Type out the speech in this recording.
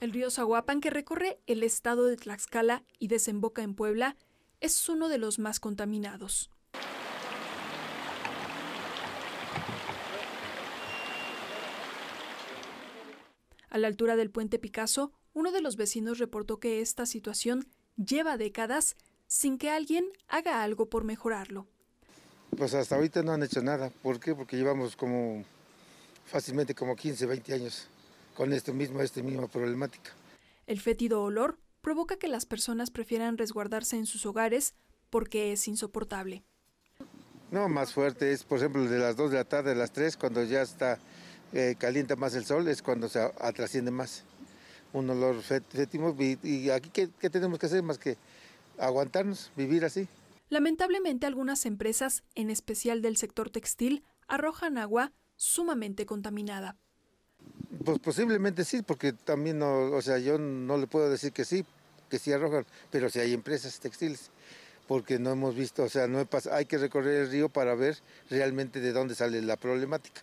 El río Zaguapan, que recorre el estado de Tlaxcala y desemboca en Puebla, es uno de los más contaminados. A la altura del puente Picasso, uno de los vecinos reportó que esta situación lleva décadas sin que alguien haga algo por mejorarlo. Pues hasta ahorita no han hecho nada. ¿Por qué? Porque llevamos como fácilmente como 15, 20 años con este mismo, esta misma problemática. El fétido olor provoca que las personas prefieran resguardarse en sus hogares porque es insoportable. No, más fuerte es, por ejemplo, de las 2 de la tarde a las 3, cuando ya está eh, calienta más el sol, es cuando se atrasciende más. Un olor fétimo. Y, aquí, ¿qué tenemos que hacer más que aguantarnos, vivir así? Lamentablemente, algunas empresas, en especial del sector textil, arrojan agua sumamente contaminada. Pues posiblemente sí, porque también no, o sea, yo no le puedo decir que sí, que sí arrojan, pero si hay empresas textiles, porque no hemos visto, o sea, no hay que recorrer el río para ver realmente de dónde sale la problemática.